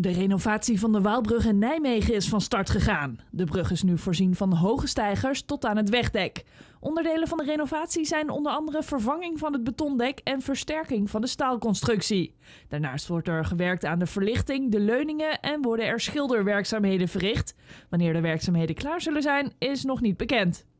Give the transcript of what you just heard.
De renovatie van de Waalbrug in Nijmegen is van start gegaan. De brug is nu voorzien van hoge stijgers tot aan het wegdek. Onderdelen van de renovatie zijn onder andere vervanging van het betondek en versterking van de staalconstructie. Daarnaast wordt er gewerkt aan de verlichting, de leuningen en worden er schilderwerkzaamheden verricht. Wanneer de werkzaamheden klaar zullen zijn, is nog niet bekend.